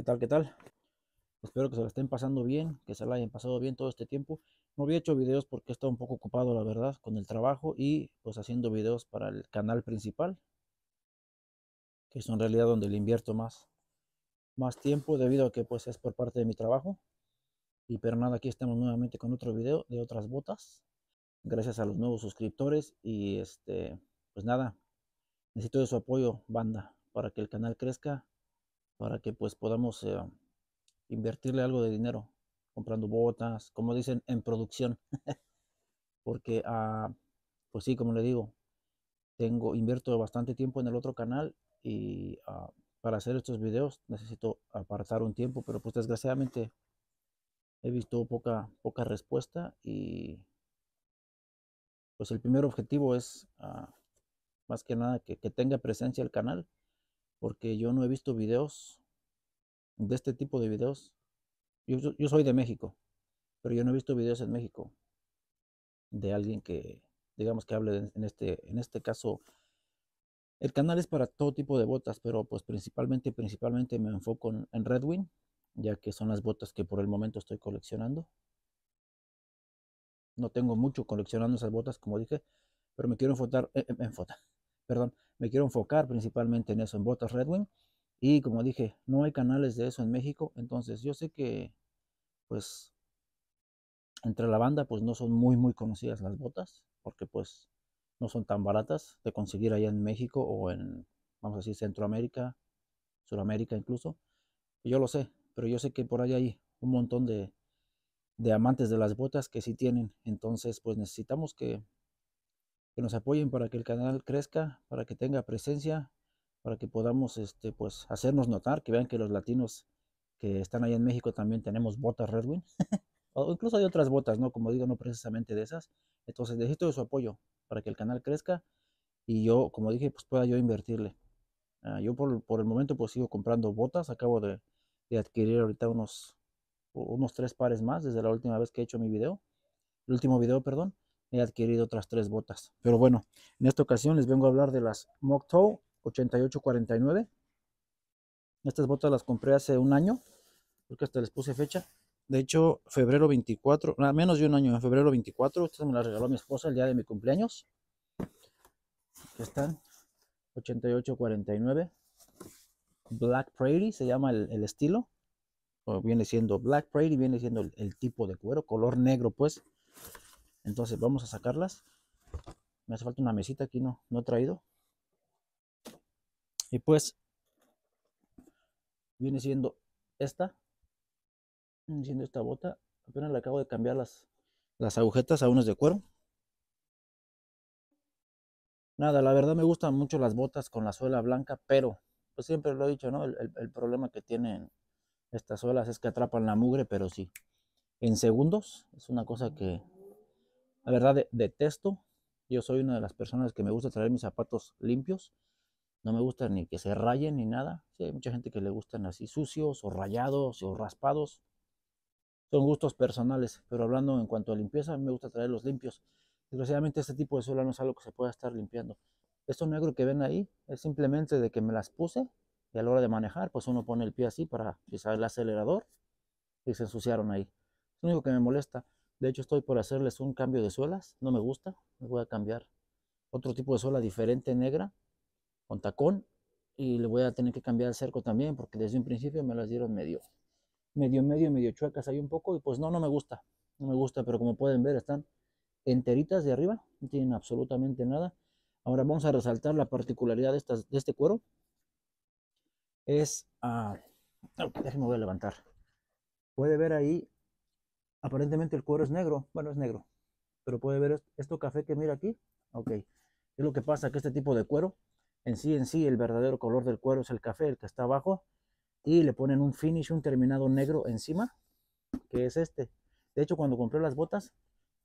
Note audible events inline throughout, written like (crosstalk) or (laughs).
¿Qué tal? ¿Qué tal? Espero que se lo estén pasando bien, que se la hayan pasado bien todo este tiempo. No había hecho videos porque estaba un poco ocupado, la verdad, con el trabajo y pues haciendo videos para el canal principal, que es en realidad donde le invierto más, más tiempo debido a que pues es por parte de mi trabajo. Y pero nada, aquí estamos nuevamente con otro video de otras botas. Gracias a los nuevos suscriptores y este, pues nada, necesito de su apoyo, banda, para que el canal crezca para que pues podamos eh, invertirle algo de dinero, comprando botas, como dicen, en producción. (laughs) Porque, ah, pues sí, como le digo, tengo, invierto bastante tiempo en el otro canal y ah, para hacer estos videos necesito apartar un tiempo, pero pues desgraciadamente he visto poca, poca respuesta y pues el primer objetivo es ah, más que nada que, que tenga presencia el canal porque yo no he visto videos de este tipo de videos. Yo, yo soy de México, pero yo no he visto videos en México de alguien que, digamos, que hable en, este, en este caso. El canal es para todo tipo de botas, pero pues principalmente, principalmente me enfoco en, Red Wing ya que son las botas que por el momento estoy coleccionando. No tengo mucho coleccionando esas botas, como dije, pero me quiero enfocar, eh, em, en... foto (laughs) perdón, me quiero enfocar principalmente en eso, en botas Red Wing. Y como dije, no hay canales de eso en México, entonces yo sé que, pues, entre la banda, pues no son muy, muy conocidas las botas, porque pues no son tan baratas de conseguir allá en México o en, vamos a decir, Centroamérica, Suramérica incluso. Yo lo sé, pero yo sé que por allá hay un montón de, de amantes de las botas que sí tienen, entonces pues necesitamos que nos apoyen para que el canal crezca, para que tenga presencia, para que podamos este, pues, hacernos notar, que vean que los latinos que están Allá en México también tenemos botas Redwin, (laughs) o incluso hay otras botas, ¿no? Como digo, no precisamente de esas. Entonces necesito de su apoyo para que el canal crezca y yo, como dije, pues pueda yo invertirle. Ah, yo por, el momento pues sigo comprando botas, acabo de, de, adquirir ahorita unos, unos tres pares más desde la última vez que he hecho mi video, el último video, perdón he adquirido otras tres botas. Pero bueno, en esta ocasión les vengo a hablar de las Mock Toe 8849. Estas botas las compré hace un año, porque hasta les puse fecha. De hecho, febrero 24, ah, menos de un año, en febrero 24, estas me las regaló mi esposa el día de mi cumpleaños. Aquí están, 8849. Black Prairie se llama el, estilo. O viene siendo Black Prairie, viene siendo el tipo de cuero, color negro pues entonces vamos a sacarlas me hace falta una mesita aquí no no he traído y pues viene siendo esta viene siendo esta bota apenas le acabo de cambiar las las agujetas a unas de cuero nada la verdad me gustan mucho las botas con la suela blanca pero pues siempre lo he dicho no el, el problema que tienen estas suelas es que atrapan la mugre pero sí en segundos es una cosa que la verdad, detesto. Yo soy una de las personas que me gusta traer mis zapatos limpios. No me gusta ni que se rayen ni nada. Sí, hay mucha gente que le gustan así sucios o rayados o raspados. Son gustos personales, pero hablando en cuanto a limpieza, me gusta traerlos limpios. Desgraciadamente este tipo de suela no es algo que se pueda estar limpiando. Esto negro que ven ahí es simplemente de que me las puse y a la hora de manejar, pues uno pone el pie así para pisar el acelerador y se ensuciaron ahí. Es lo único que me molesta. De hecho, estoy por hacerles un cambio de suelas. No me gusta. Me voy a cambiar otro tipo de suela diferente, negra, con tacón. Y le voy a tener que cambiar el cerco también, porque desde un principio me las dieron medio, medio, medio, medio chuecas ahí un poco. Y pues no, no me gusta. No me gusta, pero como pueden ver, están enteritas de arriba. No tienen absolutamente nada. Ahora vamos a resaltar la particularidad de, estas, de este cuero. Es... a. Ah, déjenme voy a levantar. Puede ver ahí Aparentemente el cuero es negro, bueno es negro, pero puede ver esto café que mira aquí, ok. Es lo que pasa que este tipo de cuero, en sí en sí el verdadero color del cuero es el café, el que está abajo, y le ponen un finish, un terminado negro encima, que es este. De hecho cuando compré las botas,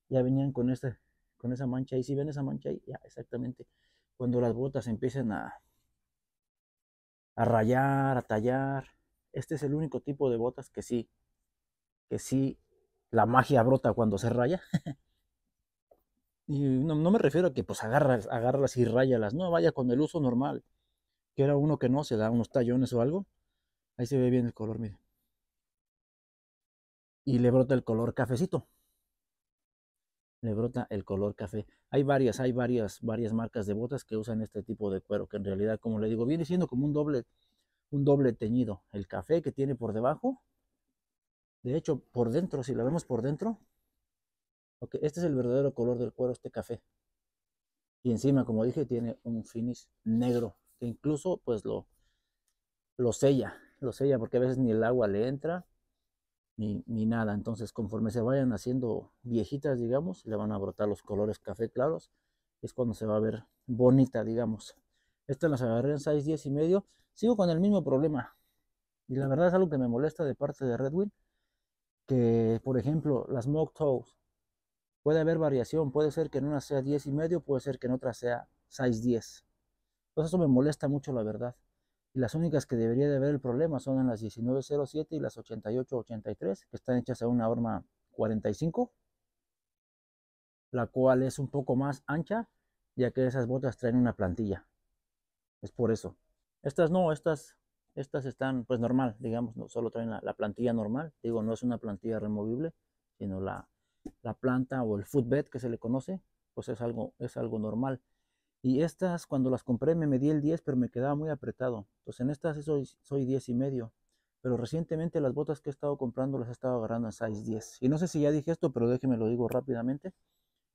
ya venían con este, con esa mancha ahí, si ven esa mancha ahí, ya exactamente. Cuando las botas empiecen a, a rayar, a tallar, este es el único tipo de botas que sí, que sí la magia brota cuando se raya. (laughs) y no, me refiero a que pues agarras, agarras y rayalas, no, vaya con el uso normal. Que era uno que no, se da unos tallones o algo. Ahí se ve bien el color, mire. Y le brota el color cafecito. Le brota el color café. Hay varias, hay varias, varias marcas de botas que usan este tipo de cuero, que en realidad, como le digo, viene siendo como un doble, un doble teñido. El café que tiene por debajo de hecho, por dentro, si la vemos por dentro, este es el verdadero color del cuero, este café. Y encima, como dije, tiene un finish negro, que incluso pues lo, sella, lo sella porque a veces ni el agua le entra, ni, nada. Entonces, conforme se vayan haciendo viejitas, digamos, le van a brotar los colores café claros, es cuando se va a ver bonita, digamos. Esta la agarré en 6, 10 y medio. Sigo con el mismo problema. Y la verdad es algo que me molesta de parte de Redwin que, por ejemplo, las mock toes, puede haber variación, puede ser que en una sea 10 y medio, puede ser que en otra sea 6.10. Entonces pues, eso me molesta mucho, la verdad. Y las únicas que debería de haber el problema son en las 19.07 y las 88.83, que están hechas a una horma 45, la cual es un poco más ancha, ya que esas botas traen una plantilla. Es por eso. Estas no, estas estas están pues normal, digamos, no solo traen la, plantilla normal, digo, no es una plantilla removible, sino la, planta o el footbed que se le conoce, pues es algo, es algo normal. Y estas cuando las compré me medí el 10, pero me quedaba muy apretado. Entonces en estas soy, soy 10 y medio. Pero recientemente las botas que he estado comprando las he estado agarrando en size 10. Y no sé si ya dije esto, pero déjeme lo digo rápidamente.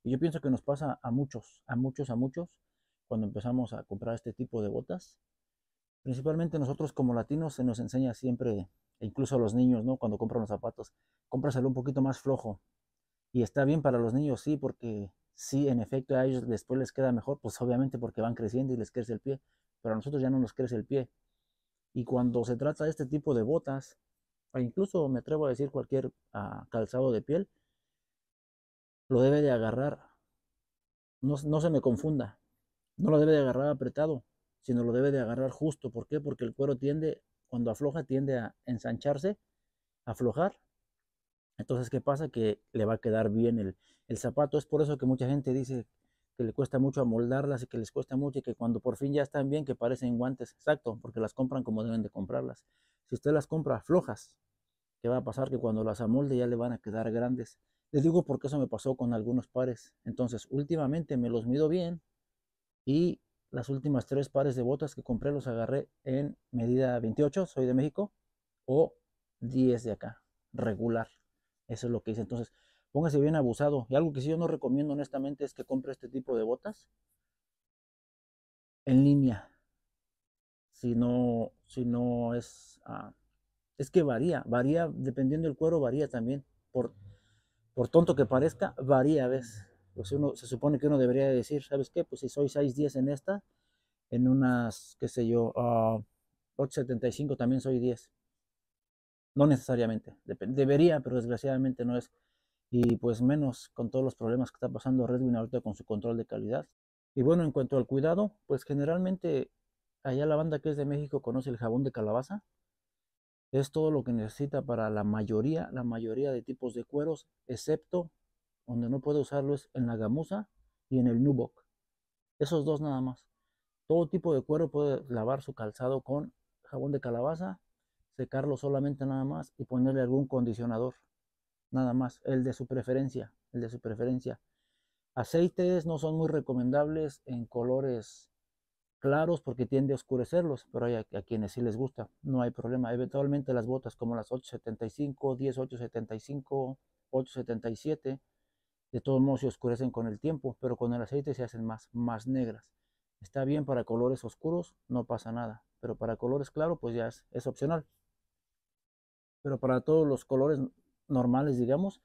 Y yo pienso que nos pasa a muchos, a muchos, a muchos, cuando empezamos a comprar este tipo de botas Principalmente nosotros como latinos se nos enseña siempre, e incluso a los niños, ¿no? Cuando compran los zapatos, cómpraselo un poquito más flojo. Y está bien para los niños, sí, porque sí, en efecto, a ellos después les queda mejor, pues obviamente porque van creciendo y les crece el pie, pero a nosotros ya no nos crece el pie. Y cuando se trata de este tipo de botas, o incluso me atrevo a decir cualquier ah, calzado de piel, lo debe de agarrar. no se me confunda. No lo debe de agarrar apretado sino lo debe de agarrar justo. ¿Por qué? Porque el cuero tiende, cuando afloja, tiende a ensancharse, a aflojar. Entonces, ¿qué pasa? Que le va a quedar bien el, zapato. Es por eso que mucha gente dice que le cuesta mucho amoldarlas y que les cuesta mucho y que cuando por fin ya están bien, que parecen guantes. Exacto, porque las compran como deben de comprarlas. Si usted las compra flojas, ¿qué va a pasar? Que cuando las amolde ya le van a quedar grandes. Les digo porque eso me pasó con algunos pares. Entonces, últimamente me los mido bien y las últimas tres pares de botas que compré los agarré en medida 28, soy de México, o 10 de acá, regular. Eso es lo que hice. Entonces, póngase bien abusado. Y algo que sí yo no recomiendo honestamente es que compre este tipo de botas en línea. Si no, si no es... Ah, es que varía, varía, dependiendo del cuero, varía también. Por, por tonto que parezca, varía a veces uno se supone que uno debería decir, ¿sabes qué? Pues si soy 6.10 en esta, en unas, qué sé yo, 8.75 ah, también soy 10. No necesariamente, debería, pero desgraciadamente no es. Y pues menos con todos los problemas que está pasando Redwin ahorita con su control de calidad. Y bueno, en cuanto al cuidado, pues generalmente allá la banda que es de México conoce el jabón de calabaza. Es todo lo que necesita para la mayoría, la mayoría de tipos de cueros, excepto donde no puede usarlo es en la gamuza y en el nubok. Esos dos nada más. Todo tipo de cuero puede lavar su calzado con jabón de calabaza, secarlo solamente nada más y ponerle algún condicionador. Nada más, el de su preferencia, el de su preferencia. Aceites no son muy recomendables en colores claros porque tiende a oscurecerlos, pero hay a, a, quienes sí les gusta, no hay problema. Eventualmente las botas como las 875, 10875, 877 de todos modos se oscurecen con el tiempo, pero con el aceite se hacen más, más negras. Está bien para colores oscuros, no pasa nada, pero para colores claros pues ya es, opcional. Pero para todos los colores normales, digamos,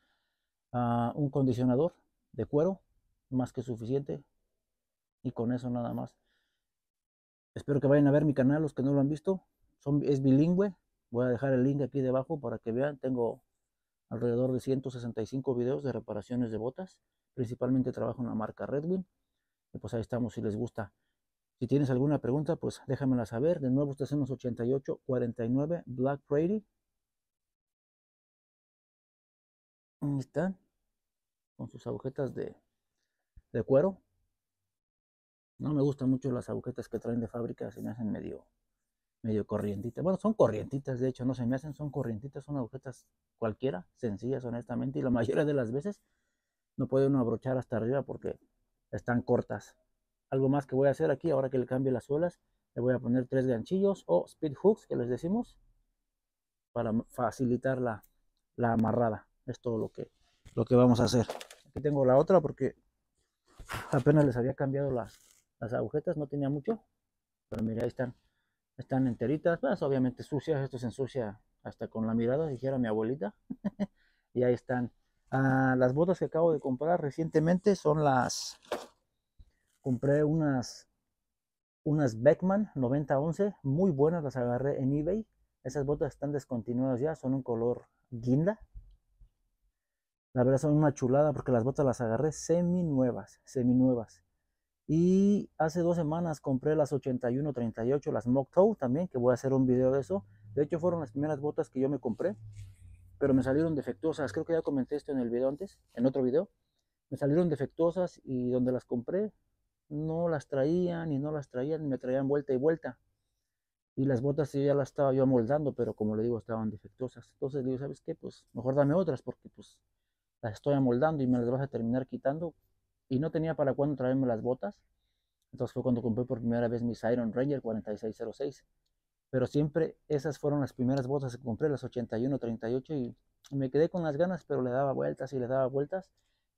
ah, un condicionador de cuero, más que suficiente. Y con eso nada más. Espero que vayan a ver mi canal, los que no lo han visto. Son, es bilingüe. Voy a dejar el link aquí debajo para que vean. Tengo alrededor de 165 videos de reparaciones de botas. Principalmente trabajo en la marca Redwing. Y pues ahí estamos si les gusta. Si tienes alguna pregunta, pues déjamela saber. De nuevo, ustedes son los 8849 Black Brady. Ahí están. Con sus agujetas de, de cuero. No me gustan mucho las agujetas que traen de fábrica, se me hacen medio medio corrientitas. Bueno, son corrientitas, de hecho, no se me hacen, son corrientitas, son agujetas cualquiera, sencillas, honestamente, y la (laughs) mayoría de las veces no puede uno abrochar hasta arriba porque están cortas. Algo más que voy a hacer aquí, ahora que le cambie las suelas, le voy a poner tres ganchillos o speed hooks, que les decimos, para facilitar la, la amarrada. Es todo lo que, lo que vamos a hacer. Aquí tengo la otra porque apenas les había cambiado las, las agujetas, no tenía mucho, pero mira, ahí están están enteritas, pues, obviamente sucias, esto se ensucia hasta con la mirada, dijera mi abuelita. (laughs) y ahí están. Ah, las botas que acabo de comprar recientemente son las... Compré unas, unas Beckman 9011, muy buenas, las agarré en eBay. Esas botas están descontinuadas ya, son un color guinda. La verdad son una chulada porque las botas las agarré semi nuevas, semi nuevas. Y hace dos semanas compré las 8138, las Mock Toe también, que voy a hacer un video de eso. De hecho, fueron las primeras botas que yo me compré, pero me salieron defectuosas. Creo que ya comenté esto en el video antes, en otro video. Me salieron defectuosas y donde las compré no las traían y no las traían, me traían vuelta y vuelta. Y las botas ya las estaba yo amoldando, pero como le digo, estaban defectuosas. Entonces digo, ¿sabes qué? Pues mejor dame otras porque pues las estoy amoldando y me las vas a terminar quitando y no tenía para cuando traerme las botas. Entonces fue cuando compré por primera vez mis Iron Ranger 4606. Pero siempre esas fueron las primeras botas que compré, las 8138 y me quedé con las ganas, pero le daba vueltas y le daba vueltas.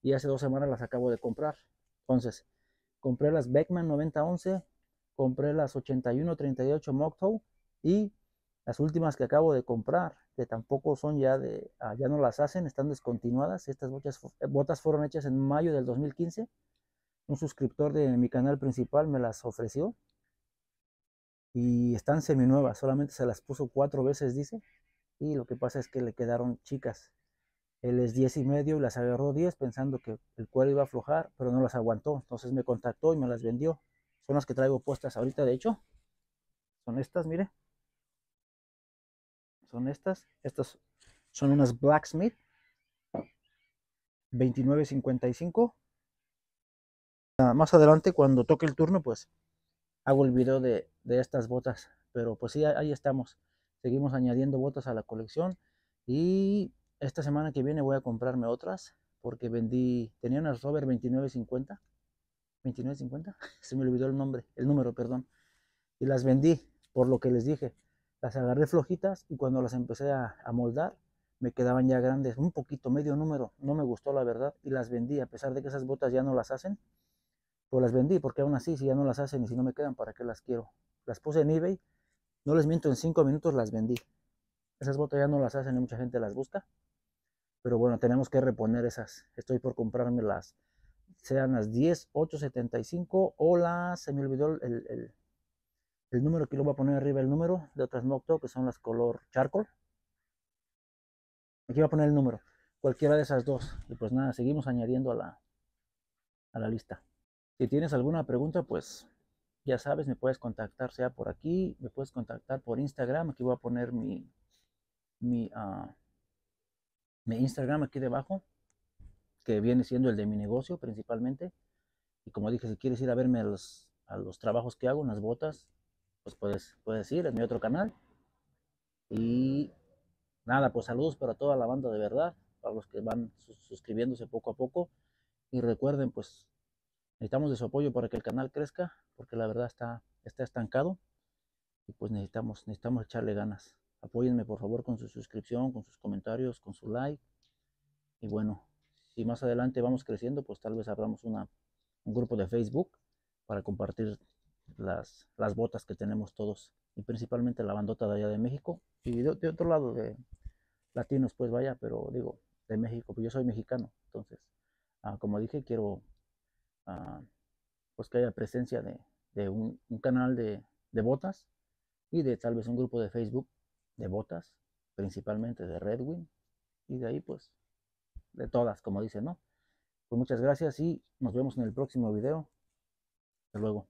Y hace dos semanas las acabo de comprar. Entonces, compré las Beckman 9011, compré las 8138 Mocktoe y las últimas que acabo de comprar tampoco son ya de, ah, ya no las hacen, están descontinuadas. Estas botas, eh, botas fueron hechas en mayo del 2015. Un suscriptor de mi canal principal me las ofreció y están seminuevas, solamente se las puso cuatro veces, dice. Y lo que pasa es que le quedaron chicas. Él es 10 y medio y las agarró 10 pensando que el cuero iba a aflojar, pero no las aguantó. Entonces me contactó y me las vendió. Son las que traigo puestas ahorita, de hecho. Son estas, mire estas. Estas son unas Blacksmith 29.55. Ah, más adelante, cuando toque el turno, pues hago el video de, estas botas. Pero pues sí, ahí estamos. Seguimos añadiendo botas a la colección. Y esta semana que viene voy a comprarme otras. Porque vendí, tenía unas Rover 2950. 2950, (laughs) se me olvidó el nombre, el número, perdón. Y las vendí, por lo que les dije las agarré flojitas y cuando las empecé a, moldar me quedaban ya grandes, un poquito, medio número, no me gustó la verdad y las vendí, a pesar de que esas botas ya no las hacen, pues las vendí porque aún así si ya no las hacen y si no me quedan, ¿para qué las quiero? Las puse en eBay, no les miento, en cinco minutos las vendí. Esas botas ya no las hacen y mucha gente las busca, pero bueno, tenemos que reponer esas, estoy por comprarme las, sean las 10, 8, 75 o las, se me olvidó el el número que lo voy a poner arriba el número de otras Mocto que son las color charcoal aquí voy a poner el número cualquiera de esas dos y pues nada seguimos añadiendo a la a la lista si tienes alguna pregunta pues ya sabes me puedes contactar sea por aquí me puedes contactar por Instagram aquí voy a poner mi mi ah, mi Instagram aquí debajo que viene siendo el de mi negocio principalmente y como dije si quieres ir a verme a los, a los trabajos que hago unas las botas pues puedes, puedes ir en mi otro canal. Y nada, pues saludos para toda la banda de verdad, para los que van suscribiéndose poco a poco. Y recuerden, pues necesitamos de su apoyo para que el canal crezca, porque la verdad está, está estancado. Y pues necesitamos, necesitamos echarle ganas. Apóyenme por favor con su suscripción, con sus comentarios, con su like. Y bueno, si más adelante vamos creciendo, pues tal vez abramos un grupo de Facebook para compartir las, las botas que tenemos todos y principalmente la bandota de allá de México y de, otro lado de latinos pues vaya pero digo de México pues yo soy mexicano entonces ah, como dije quiero ah, pues que haya presencia de, un, canal de, de botas y de tal vez un grupo de Facebook de botas principalmente de Red Wing y de ahí pues de todas como dice no pues muchas gracias y nos vemos en el próximo video hasta luego